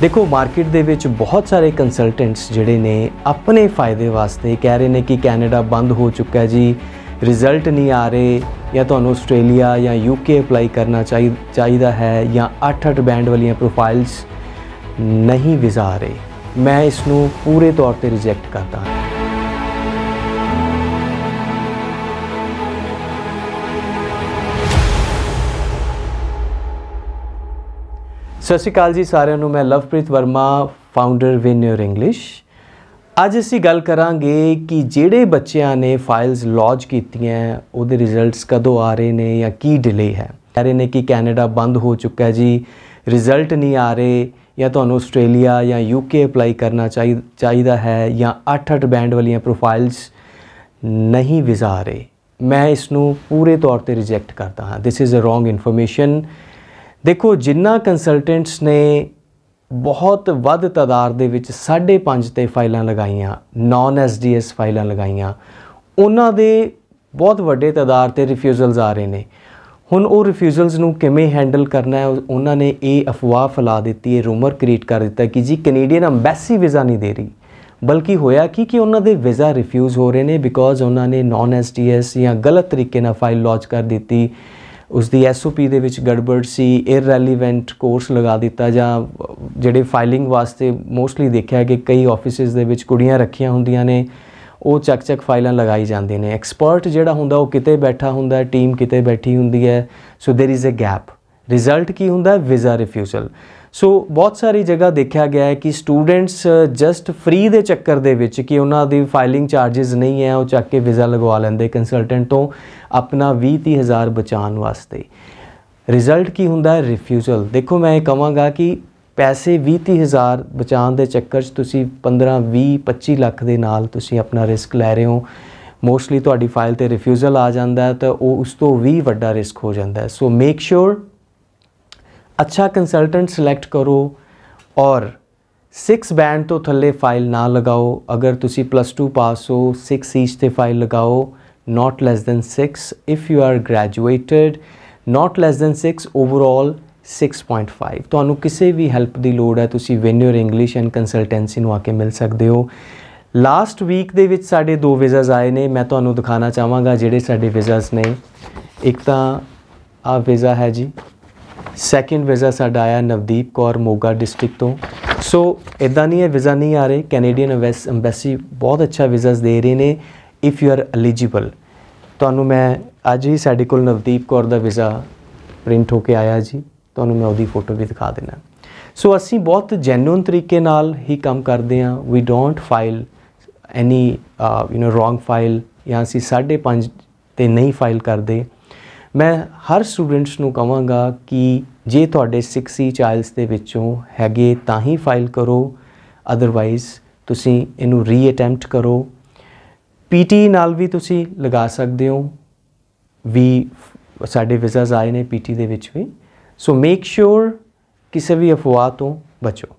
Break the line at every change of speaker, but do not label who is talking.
ਦੇਖੋ ਮਾਰਕੀਟ ਦੇ ਵਿੱਚ ਬਹੁਤ ਸਾਰੇ ਕੰਸਲਟੈਂਟਸ ਜਿਹੜੇ ਨੇ ਆਪਣੇ ਫਾਇਦੇ ਵਾਸਤੇ ਕਹਿ ਰਹੇ ਨੇ ਕਿ ਕੈਨੇਡਾ ਬੰਦ ਹੋ ਚੁੱਕਾ ਹੈ ਜੀ ਰਿਜ਼ਲਟ ਨਹੀਂ ਆ ਰਹੇ ਜਾਂ ਤੁਹਾਨੂੰ ਆਸਟ੍ਰੇਲੀਆ ਜਾਂ ਯੂਕੇ ਅਪਲਾਈ ਕਰਨਾ ਚਾਹੀਦਾ ਹੈ ਜਾਂ 8-8 ਬੈਂਡ ਵਾਲੀਆਂ ਪ੍ਰੋਫਾਈਲਸ ਨਹੀਂ ਵਿਜ਼ਾ ਰਹੇ ਮੈਂ ਇਸ ਨੂੰ ਪੂਰੇ ਤੌਰ ਤੇ ਰਿਜੈਕਟ ਕਰਦਾ ਹਾਂ ਸਤਿ ਸ਼੍ਰੀ ਅਕਾਲ ਜੀ ਸਾਰਿਆਂ ਨੂੰ ਮੈਂ Lovepreet Verma founder Win English ਅੱਜ ਅਸੀਂ ਗੱਲ ਕਰਾਂਗੇ ਕਿ ਜਿਹੜੇ ਬੱਚਿਆਂ ਨੇ ਫਾਈਲਸ ਲੌਂਚ ਕੀਤੀਆਂ ਉਹਦੇ ਰਿਜ਼ਲਟਸ ਕਦੋਂ ਆ ਰਹੇ ਨੇ ਜਾਂ ਕੀ ਡਿਲੇ ਹੈ ਕਹ ਰਹੇ ਨੇ ਕਿ ਕੈਨੇਡਾ ਬੰਦ ਹੋ ਚੁੱਕਾ ਹੈ ਜੀ ਰਿਜ਼ਲਟ ਨਹੀਂ ਆ ਰਹੇ ਜਾਂ ਤੁਹਾਨੂੰ ਆਸਟ੍ਰੇਲੀਆ ਜਾਂ ਯੂਕੇ ਅਪਲਾਈ ਕਰਨਾ ਚਾਹੀਦਾ ਹੈ ਜਾਂ 8-8 ਬੈਂਡ ਵਾਲੀਆਂ ਪ੍ਰੋਫਾਈਲਸ ਨਹੀਂ ਵਿਜ਼ਾ ਰਹੇ ਮੈਂ ਇਸ ਨੂੰ ਪੂਰੇ ਤੌਰ ਤੇ ਰਿਜੈਕਟ ਕਰਦਾ ਹਾਂ this is a wrong information ਦੇਖੋ ਜਿੰਨਾ ਕੰਸਲਟੈਂਟਸ ਨੇ ਬਹੁਤ ਵੱਧ ਤਦਾਰ ਦੇ ਵਿੱਚ 5.5 ਤੇ ਫਾਈਲਾਂ ਲਗਾਈਆਂ ਨਾਨ ਐਸਡੀਐਸ ਫਾਈਲਾਂ ਲਗਾਈਆਂ ਉਹਨਾਂ ਦੇ ਬਹੁਤ ਵੱਡੇ ਤਦਾਰ ਤੇ ਰਿਫਿਊਜ਼ਲਸ ਆ ਰਹੇ ਨੇ ਹੁਣ ਉਹ ਰਿਫਿਊਜ਼ਲਸ ਨੂੰ ਕਿਵੇਂ ਹੈਂਡਲ ਕਰਨਾ ਹੈ ਉਹਨਾਂ ਨੇ ਇਹ ਅਫਵਾਹ ਫੈਲਾ ਦਿੱਤੀ ਹੈ ਰੂਮਰ ਕ੍ਰੀਏਟ ਕਰ ਦਿੱਤਾ ਕਿ ਜੀ ਕੈਨੇਡੀਅਨ ਐਮਬੈਸੀ ਵੀਜ਼ਾ ਨਹੀਂ ਦੇ ਰਹੀ ਬਲਕਿ ਹੋਇਆ ਕੀ ਕਿ ਉਹਨਾਂ ਦੇ ਵੀਜ਼ਾ ਰਿਫਿਊਜ਼ ਹੋ ਰਹੇ ਨੇ ਬਿਕੋਜ਼ ਉਹਨਾਂ ਨੇ ਨਾਨ ਐਸਡੀਐਸ ਜਾਂ ਗਲਤ ਤਰੀਕੇ ਨਾਲ ਫਾਈਲ ਲੌਂਚ ਕਰ ਦਿੱਤੀ ਉਸ ਦੀ ਐਸਓਪੀ ਦੇ ਵਿੱਚ ਗੜਬੜ ਸੀ ਇਰਰੈਲੀਵੈਂਟ ਕੋਰਸ ਲਗਾ ਦਿੱਤਾ ਜਾਂ ਜਿਹੜੇ ਫਾਈਲਿੰਗ ਵਾਸਤੇ ਮੋਸਟਲੀ ਦੇਖਿਆ ਕਿ ਕਈ ਆਫਿਸਿਸ ਦੇ ਵਿੱਚ ਕੁੜੀਆਂ ਰੱਖੀਆਂ ਹੁੰਦੀਆਂ ਨੇ ਉਹ ਚੱਕ ਚੱਕ ਫਾਈਲਾਂ ਲਗਾਈ ਜਾਂਦੇ ਨੇ ਐਕਸਪਰਟ ਜਿਹੜਾ ਹੁੰਦਾ ਉਹ ਕਿਤੇ ਬੈਠਾ ਹੁੰਦਾ ਟੀਮ ਕਿਤੇ ਬੈਠੀ ਹੁੰਦੀ ਹੈ so there is a gap result ਕੀ ਹੁੰਦਾ ਵੀਜ਼ਾ ਰਿਫਿਊਜ਼ਲ ਸੋ ਬਹੁਤ ਸਾਰੀ ਜਗ੍ਹਾ ਦੇਖਿਆ ਗਿਆ ਹੈ ਕਿ ਸਟੂਡੈਂਟਸ ਜਸਟ ਫ੍ਰੀ ਦੇ ਚੱਕਰ ਦੇ ਵਿੱਚ ਕਿ ਉਹਨਾਂ ਦੀ ਫਾਈਲਿੰਗ ਚਾਰजेस ਨਹੀਂ ਹੈ ਉਹ ਚੱਕ ਕੇ ਵੀਜ਼ਾ ਲਗਵਾ ਲੈਂਦੇ ਕੰਸਲਟੈਂਟ ਤੋਂ ਆਪਣਾ 20 30 ਹਜ਼ਾਰ ਬਚਾਉਣ ਵਾਸਤੇ ਰਿਜ਼ਲਟ ਕੀ ਹੁੰਦਾ ਹੈ ਰਿਫਿਊਜ਼ਲ ਦੇਖੋ ਮੈਂ ਇਹ ਕਹਾਂਗਾ ਕਿ ਪੈਸੇ 20-30 ਹਜ਼ਾਰ ਬਚਾਉਣ ਦੇ ਚੱਕਰ 'ਚ ਤੁਸੀਂ 15 20 25 ਲੱਖ ਦੇ ਨਾਲ ਤੁਸੀਂ ਆਪਣਾ ਰਿਸਕ ਲੈ ਰਹੇ ਹੋ ਮੋਸਟਲੀ ਤੁਹਾਡੀ ਫਾਈਲ ਤੇ ਰਿਫਿਊਜ਼ਲ ਆ ਜਾਂਦਾ ਹੈ ਤਾਂ ਉਹ ਉਸ ਤੋਂ ਵੀ ਵੱਡਾ ਰਿਸਕ ਹੋ ਜਾਂਦਾ ਹੈ ਸੋ ਮੇਕ ਸ਼ੋਰ ਅੱਛਾ ਕੰਸਲਟੈਂਟ ਸਿਲੈਕਟ ਕਰੋ ਔਰ 6 ਬੈਂਡ ਤੋਂ ਥੱਲੇ ਫਾਈਲ ਨਾ ਲਗਾਓ ਅਗਰ ਤੁਸੀਂ ਪਲੱਸ 2 ਪਾਸ ਹੋ 6 ਈਚ ਤੇ ਫਾਈਲ ਲਗਾਓ not less than 6 if you are graduated not less than 6 overall 6.5 ਤੁਹਾਨੂੰ ਕਿਸੇ ਵੀ ਹੈਲਪ ਦੀ ਲੋੜ ਹੈ ਤੁਸੀਂ ਵੈਨਿਊਰ ਇੰਗਲਿਸ਼ ਐਂਡ ਕੰਸਲਟੈਂਸੀ ਨੂੰ ਆ ਕੇ ਮਿਲ ਸਕਦੇ ਹੋ ਲਾਸਟ ਵੀਕ ਦੇ ਵਿੱਚ ਸਾਡੇ ਦੋ ਵੀਜ਼ਾਸ ਆਏ ਨੇ ਮੈਂ ਤੁਹਾਨੂੰ ਦਿਖਾਣਾ ਚਾਹਾਂਗਾ ਜਿਹੜੇ ਸਾਡੇ ਵੀਜ਼ਾਸ ਨੇ ਇੱਕ ਤਾਂ ਆ ਵੀਜ਼ਾ ਹੈ ਜੀ ਸੈਕਿੰਡ ਵੀਜ਼ਾ ਸਾਡਾ ਆਇਆ ਨਵਦੀਪ ਕੌਰ ਮੋਗਾ ਡਿਸਟ੍ਰਿਕਟ ਤੋਂ ਸੋ ਇਦਾਂ ਨਹੀਂ ਹੈ ਵੀਜ਼ਾ ਨਹੀਂ ਆ ਰਹੇ ਕੈਨੇਡੀਅਨ ਐਮਬੈਸੀ ਬਹੁਤ ਅੱਛਾ ਵੀਜ਼ਾਸ ਦੇ ਰਹੇ ਨੇ ਇਫ ਯੂ ਆਰ ਐਲੀਜੀਬਲ ਤੁਹਾਨੂੰ ਮੈਂ ਅੱਜ ਹੀ ਸਾਡੇ ਕੋਲ ਨਵਦੀਪ ਕੌਰ ਦਾ ਵੀਜ਼ਾ ਪ੍ਰਿੰਟ ਹੋ ਕੇ ਆਇਆ ਜੀ ਤੁਹਾਨੂੰ ਮੈਂ ਉਹਦੀ ਫੋਟੋ ਵੀ ਦਿਖਾ ਦੇਣਾ ਸੋ ਅਸੀਂ ਬਹੁਤ ਜੈਨੂਨ ਤਰੀਕੇ ਨਾਲ ਹੀ ਕੰਮ ਕਰਦੇ ਹਾਂ we don't file any you know wrong file ਜਾਂ ਅਸੀਂ 5:30 ਤੇ ਨਹੀਂ ਫਾਈਲ ਕਰਦੇ ਮੈਂ ਹਰ ਸਟੂਡੈਂਟਸ ਨੂੰ ਕਹਾਂਗਾ ਕਿ ਜੇ ਤੁਹਾਡੇ 60 ਚਾਈਲਡਸ ਦੇ ਵਿੱਚੋਂ ਹੈਗੇ ਤਾਂ ਹੀ ਫਾਈਲ ਕਰੋ ਅਦਰਵਾਈਜ਼ ਤੁਸੀਂ ਇਹਨੂੰ ਰੀਅਟੈਂਪਟ ਕਰੋ ਪੀਟੀ ਨਾਲ ਵੀ ਤੁਸੀਂ ਲਗਾ ਸਕਦੇ ਹੋ ਵੀ ਸਾਡੇ ਵੀਜ਼ਾਸ ਆਏ ਨੇ ਪੀਟੀ ਦੇ ਵਿੱਚ ਵੀ ਸੋ ਮੇਕ ਸ਼ੋਰ ਕਿਸੇ ਵੀ ਅਫਵਾਹ ਤੋਂ ਬਚੋ